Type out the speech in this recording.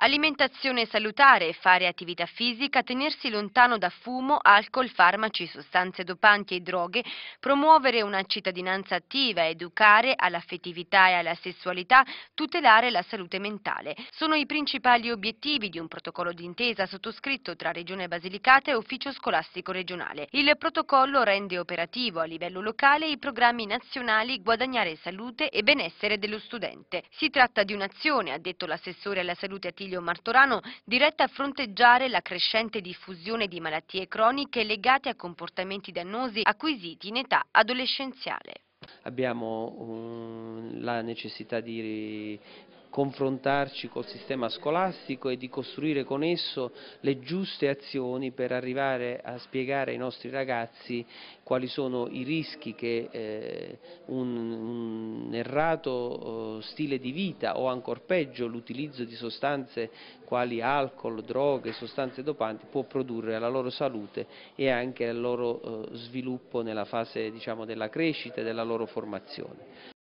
Alimentazione salutare, fare attività fisica, tenersi lontano da fumo, alcol, farmaci, sostanze dopanti e droghe, promuovere una cittadinanza attiva, educare all'affettività e alla sessualità, tutelare la salute mentale. Sono i principali obiettivi di un protocollo d'intesa sottoscritto tra Regione Basilicata e Ufficio Scolastico Regionale. Il protocollo rende operativo a livello locale i programmi nazionali Guadagnare salute e benessere dello studente. Si tratta di un'azione, ha detto l'assessore alla salute attiva Marsilio Martorano diretta a fronteggiare la crescente diffusione di malattie croniche legate a comportamenti dannosi acquisiti in età adolescenziale. Abbiamo mm, la necessità di confrontarci col sistema scolastico e di costruire con esso le giuste azioni per arrivare a spiegare ai nostri ragazzi quali sono i rischi che eh, un, un errato stile di vita o ancor peggio l'utilizzo di sostanze quali alcol, droghe, sostanze dopanti può produrre alla loro salute e anche al loro eh, sviluppo nella fase diciamo, della crescita e della loro formazione.